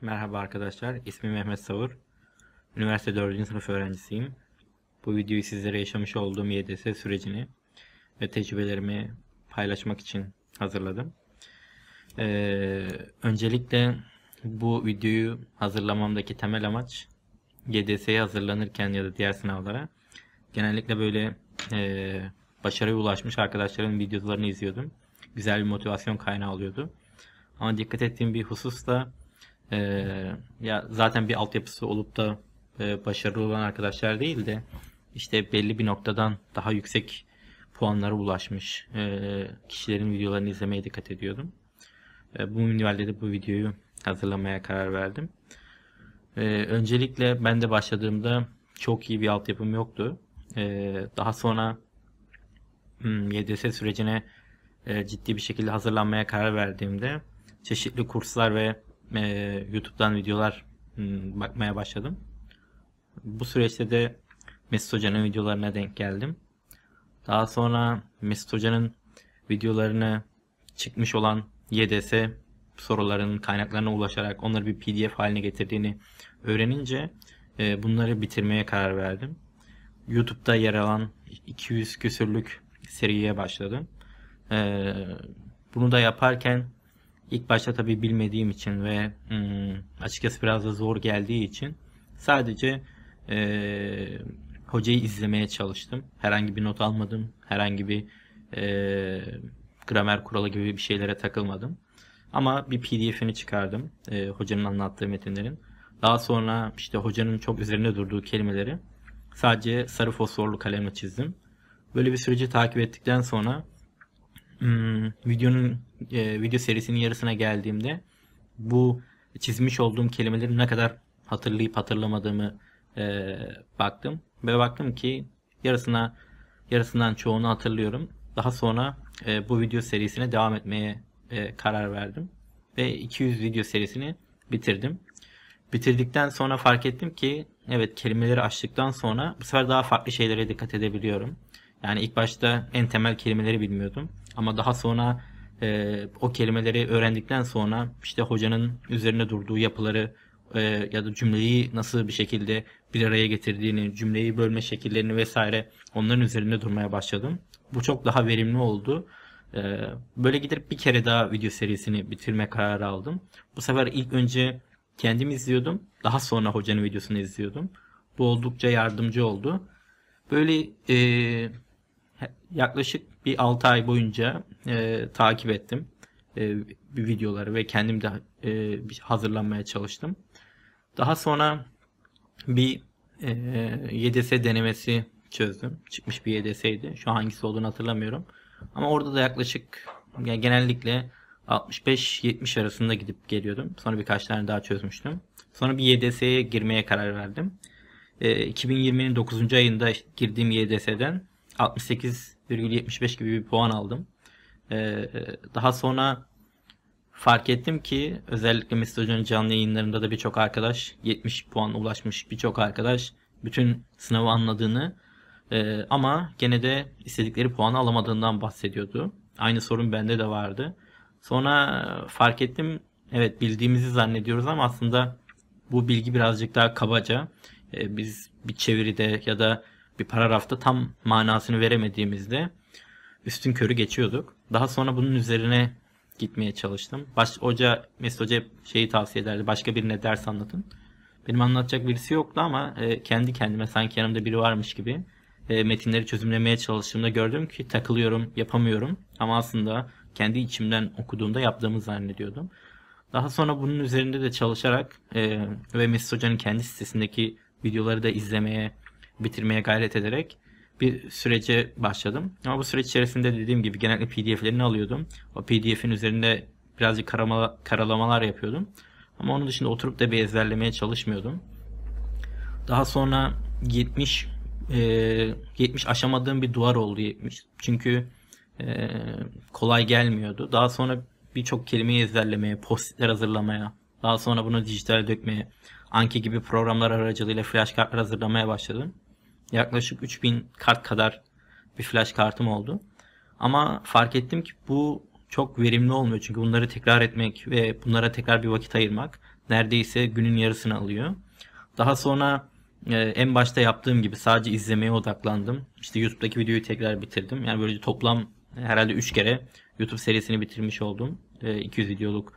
Merhaba arkadaşlar, ismim Mehmet Savur. Üniversite 4. sınıf öğrencisiyim. Bu videoyu sizlere yaşamış olduğum YDS sürecini ve tecrübelerimi paylaşmak için hazırladım. Ee, öncelikle bu videoyu hazırlamamdaki temel amaç YDS'ye hazırlanırken ya da diğer sınavlara genellikle böyle e, başarıya ulaşmış arkadaşların videolarını izliyordum. Güzel bir motivasyon kaynağı oluyordu. Ama dikkat ettiğim bir husus da e, ya zaten bir altyapısı olup da e, başarılı olan arkadaşlar değil de işte belli bir noktadan daha yüksek puanlara ulaşmış e, kişilerin videolarını izlemeye dikkat ediyordum. E, bu minvalde de bu videoyu hazırlamaya karar verdim. E, öncelikle ben de başladığımda çok iyi bir altyapım yoktu. E, daha sonra hmm, YDS sürecine e, ciddi bir şekilde hazırlanmaya karar verdiğimde çeşitli kurslar ve e, YouTube'dan videolar m, hmm, bakmaya başladım. Bu süreçte de Mesut Hoca'nın videolarına denk geldim. Daha sonra Mesut Hoca'nın videolarını çıkmış olan YDS sorularının kaynaklarına ulaşarak onları bir pdf haline getirdiğini öğrenince e, bunları bitirmeye karar verdim. YouTube'da yer alan 200 küsürlük seriye başladım. E, bunu da yaparken İlk başta tabi bilmediğim için ve hmm, açıkçası biraz da zor geldiği için sadece e, hocayı izlemeye çalıştım. Herhangi bir not almadım. Herhangi bir e, gramer kuralı gibi bir şeylere takılmadım. Ama bir pdf'ini çıkardım e, hocanın anlattığı metinlerin. Daha sonra işte hocanın çok üzerine durduğu kelimeleri sadece sarı fosforlu kalemle çizdim. Böyle bir süreci takip ettikten sonra hmm, videonun e, video serisinin yarısına geldiğimde bu çizmiş olduğum kelimelerin ne kadar hatırlayıp hatırlamadığımı e, baktım ve baktım ki yarısına yarısından çoğunu hatırlıyorum. Daha sonra e, bu video serisine devam etmeye e, karar verdim ve 200 video serisini bitirdim. Bitirdikten sonra fark ettim ki evet kelimeleri açtıktan sonra bu sefer daha farklı şeylere dikkat edebiliyorum. Yani ilk başta en temel kelimeleri bilmiyordum. Ama daha sonra e, o kelimeleri öğrendikten sonra işte hocanın üzerine durduğu yapıları e, ya da cümleyi nasıl bir şekilde bir araya getirdiğini, cümleyi bölme şekillerini vesaire onların üzerinde durmaya başladım. Bu çok daha verimli oldu. E, böyle gidip bir kere daha video serisini bitirme kararı aldım. Bu sefer ilk önce kendim izliyordum. Daha sonra hocanın videosunu izliyordum. Bu oldukça yardımcı oldu. Böyle e, yaklaşık bir 6 ay boyunca e, takip ettim e, videoları ve kendim de e, hazırlanmaya çalıştım. Daha sonra bir e, YDS denemesi çözdüm. Çıkmış bir YDS'ydi. Şu hangisi olduğunu hatırlamıyorum. Ama orada da yaklaşık yani genellikle 65-70 arasında gidip geliyordum. Sonra birkaç tane daha çözmüştüm. Sonra bir YDS'ye girmeye karar verdim. E, 2020'nin 9. ayında girdiğim YDS'den 68,75 gibi bir puan aldım. Ee, daha sonra fark ettim ki özellikle Mesut Hoca'nın canlı yayınlarında da birçok arkadaş 70 puan ulaşmış birçok arkadaş bütün sınavı anladığını ee, ama gene de istedikleri puanı alamadığından bahsediyordu. Aynı sorun bende de vardı. Sonra fark ettim evet bildiğimizi zannediyoruz ama aslında bu bilgi birazcık daha kabaca. Ee, biz bir çeviride ya da bir paragrafta tam manasını veremediğimizde üstün körü geçiyorduk. Daha sonra bunun üzerine gitmeye çalıştım. Baş, hoca, Mesut Hoca şeyi tavsiye ederdi. Başka birine ders anlatın. Benim anlatacak birisi yoktu ama e, kendi kendime sanki yanımda biri varmış gibi e, metinleri çözümlemeye çalıştığımda gördüm ki takılıyorum, yapamıyorum. Ama aslında kendi içimden okuduğumda yaptığımı zannediyordum. Daha sonra bunun üzerinde de çalışarak e, ve Mesut Hoca'nın kendi sitesindeki videoları da izlemeye bitirmeye gayret ederek bir sürece başladım. Ama bu süreç içerisinde dediğim gibi genellikle PDF'lerini alıyordum. O PDF'in üzerinde birazcık karama, karalamalar yapıyordum. Ama onun dışında oturup da bir ezberlemeye çalışmıyordum. Daha sonra 70 e, 70 aşamadığım bir duvar oldu 70. Çünkü e, kolay gelmiyordu. Daha sonra birçok kelimeyi ezberlemeye, postitler hazırlamaya, daha sonra bunu dijital dökmeye, Anki gibi programlar aracılığıyla flash kartlar hazırlamaya başladım yaklaşık 3000 kart kadar bir flash kartım oldu. Ama fark ettim ki bu çok verimli olmuyor. Çünkü bunları tekrar etmek ve bunlara tekrar bir vakit ayırmak neredeyse günün yarısını alıyor. Daha sonra e, en başta yaptığım gibi sadece izlemeye odaklandım. İşte YouTube'daki videoyu tekrar bitirdim. Yani böylece toplam e, herhalde 3 kere YouTube serisini bitirmiş oldum. 200 e, videoluk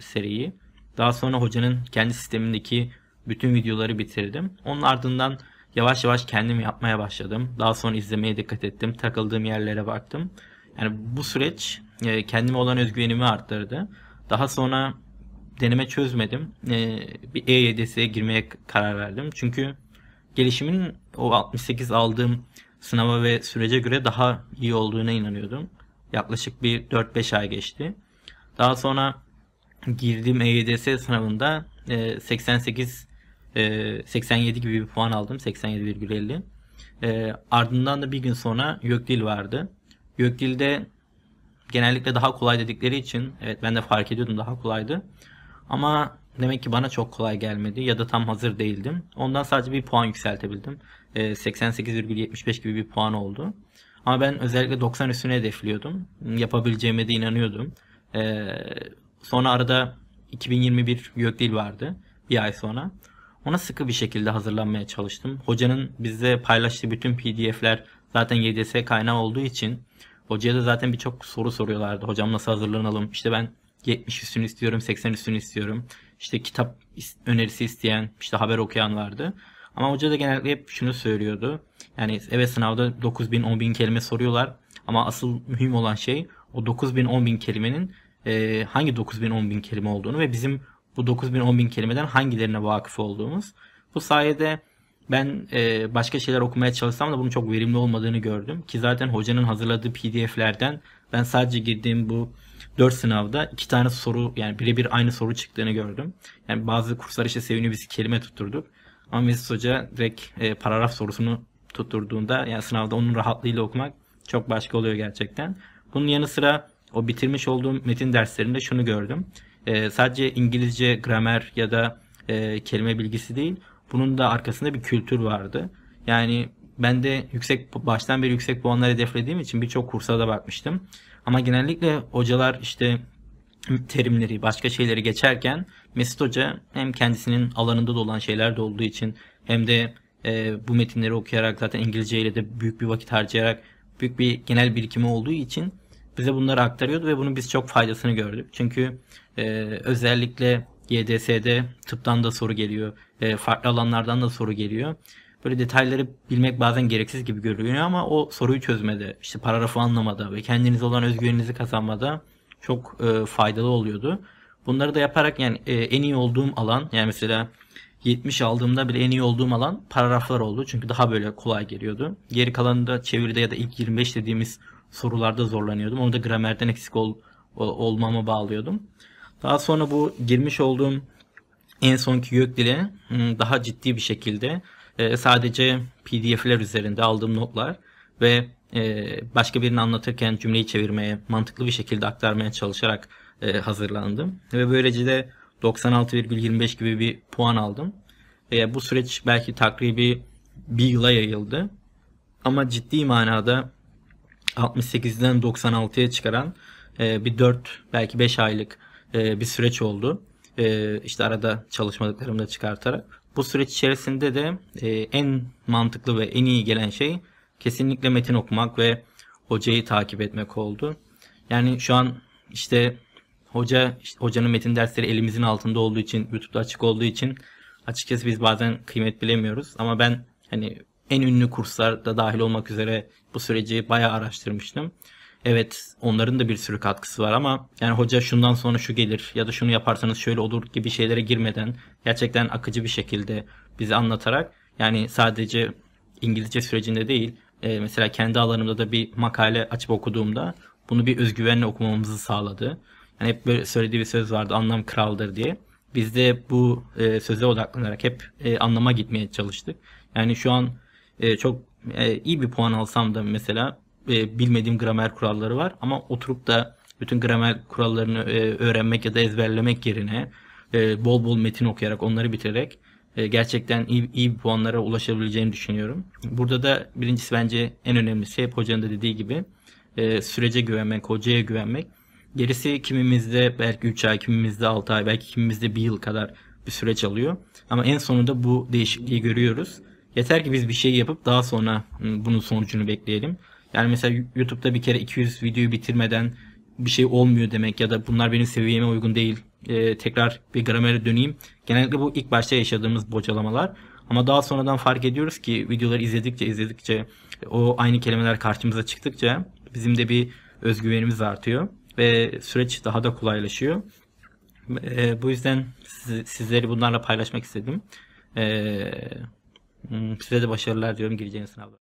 seriyi. Daha sonra hocanın kendi sistemindeki bütün videoları bitirdim. Onun ardından Yavaş yavaş kendim yapmaya başladım. Daha sonra izlemeye dikkat ettim. Takıldığım yerlere baktım. Yani bu süreç e, kendime olan özgüvenimi arttırdı. Daha sonra deneme çözmedim. E, bir EYDS'ye girmeye karar verdim. Çünkü gelişimin o 68 aldığım sınava ve sürece göre daha iyi olduğuna inanıyordum. Yaklaşık bir 4-5 ay geçti. Daha sonra girdiğim EYDS sınavında 88 e, 87 ee, gibi bir puan aldım. 87,50. E, ee, ardından da bir gün sonra Gökdil vardı. Gökdil'de genellikle daha kolay dedikleri için evet ben de fark ediyordum daha kolaydı. Ama demek ki bana çok kolay gelmedi ya da tam hazır değildim. Ondan sadece bir puan yükseltebildim. E, ee, 88,75 gibi bir puan oldu. Ama ben özellikle 90 üstüne hedefliyordum. Yapabileceğime de inanıyordum. E, sonra arada 2021 Gökdil vardı bir ay sonra. Ona sıkı bir şekilde hazırlanmaya çalıştım. Hocanın bize paylaştığı bütün pdf'ler zaten YDS kaynağı olduğu için hocaya da zaten birçok soru soruyorlardı. Hocam nasıl hazırlanalım? İşte ben 70 üstünü istiyorum, 80 üstünü istiyorum. İşte kitap önerisi isteyen, işte haber okuyan vardı. Ama hoca da genellikle hep şunu söylüyordu. Yani evet sınavda 9000 10000 kelime soruyorlar ama asıl mühim olan şey o 9000 10000 kelimenin e, hangi 9000 10000 kelime olduğunu ve bizim bu 9 bin 10 bin kelimeden hangilerine vakıf olduğumuz. Bu sayede ben e, başka şeyler okumaya çalışsam da bunun çok verimli olmadığını gördüm. Ki zaten hocanın hazırladığı pdf'lerden ben sadece girdiğim bu 4 sınavda iki tane soru yani birebir aynı soru çıktığını gördüm. Yani bazı kurslar işte sevini bizi kelime tutturduk. Ama Mesut Hoca direkt e, paragraf sorusunu tutturduğunda yani sınavda onun rahatlığıyla okumak çok başka oluyor gerçekten. Bunun yanı sıra o bitirmiş olduğum metin derslerinde şunu gördüm e, sadece İngilizce gramer ya da e, kelime bilgisi değil. Bunun da arkasında bir kültür vardı. Yani ben de yüksek baştan beri yüksek puanlar hedeflediğim için birçok kursa da bakmıştım. Ama genellikle hocalar işte terimleri, başka şeyleri geçerken Mesut Hoca hem kendisinin alanında da olan şeyler de olduğu için hem de e, bu metinleri okuyarak zaten İngilizce ile de büyük bir vakit harcayarak büyük bir genel birikimi olduğu için bize bunları aktarıyordu ve bunun biz çok faydasını gördük. Çünkü e, özellikle YDS'de tıptan da soru geliyor, e, farklı alanlardan da soru geliyor. Böyle detayları bilmek bazen gereksiz gibi görünüyor ama o soruyu çözmede, işte paragrafı anlamada ve kendinize olan özgüveninizi kazanmada çok e, faydalı oluyordu. Bunları da yaparak yani e, en iyi olduğum alan yani mesela 70 aldığımda bile en iyi olduğum alan paragraflar oldu. Çünkü daha böyle kolay geliyordu. Geri kalanında çeviride ya da ilk 25 dediğimiz sorularda zorlanıyordum. Onu da gramerden eksik ol, olmama bağlıyordum. Daha sonra bu girmiş olduğum en sonki gök dili hmm, daha ciddi bir şekilde e, sadece pdf'ler üzerinde aldığım notlar ve e, başka birini anlatırken cümleyi çevirmeye mantıklı bir şekilde aktarmaya çalışarak e, hazırlandım. Ve böylece de 96,25 gibi bir puan aldım. Bu süreç belki takribi bir yıla yayıldı. Ama ciddi manada 68'den 96'ya çıkaran e, bir 4 belki 5 aylık e, bir süreç oldu. E, işte arada çalışmadıklarımı da çıkartarak. Bu süreç içerisinde de e, en mantıklı ve en iyi gelen şey kesinlikle metin okumak ve hocayı takip etmek oldu. Yani şu an işte hoca işte hocanın metin dersleri elimizin altında olduğu için YouTube'da açık olduğu için açıkçası biz bazen kıymet bilemiyoruz ama ben hani en ünlü kurslar da dahil olmak üzere bu süreci bayağı araştırmıştım. Evet onların da bir sürü katkısı var ama yani hoca şundan sonra şu gelir ya da şunu yaparsanız şöyle olur gibi şeylere girmeden gerçekten akıcı bir şekilde bize anlatarak yani sadece İngilizce sürecinde değil e, mesela kendi alanımda da bir makale açıp okuduğumda bunu bir özgüvenle okumamızı sağladı. Yani hep böyle söylediği bir söz vardı anlam kraldır diye. Biz de bu e, söze odaklanarak hep e, anlama gitmeye çalıştık. Yani şu an e, çok e, iyi bir puan alsam da mesela e, bilmediğim gramer kuralları var ama oturup da bütün gramer kurallarını e, öğrenmek ya da ezberlemek yerine e, bol bol metin okuyarak onları bitirerek e, gerçekten iyi, iyi puanlara ulaşabileceğini düşünüyorum. Burada da birincisi bence en önemlisi şey, hep hocanın da dediği gibi e, sürece güvenmek, hocaya güvenmek. Gerisi kimimizde belki 3 ay, kimimizde 6 ay, belki kimimizde 1 yıl kadar bir süreç alıyor. Ama en sonunda bu değişikliği görüyoruz. Yeter ki biz bir şey yapıp daha sonra bunun sonucunu bekleyelim. Yani mesela YouTube'da bir kere 200 videoyu bitirmeden bir şey olmuyor demek ya da bunlar benim seviyeme uygun değil. Ee, tekrar bir gramere döneyim. Genellikle bu ilk başta yaşadığımız bocalamalar. Ama daha sonradan fark ediyoruz ki videoları izledikçe izledikçe o aynı kelimeler karşımıza çıktıkça bizim de bir özgüvenimiz artıyor ve süreç daha da kolaylaşıyor. Ee, bu yüzden siz, sizleri bunlarla paylaşmak istedim. Ee, Hmm, size de başarılar diyorum gireceğiniz sınavda.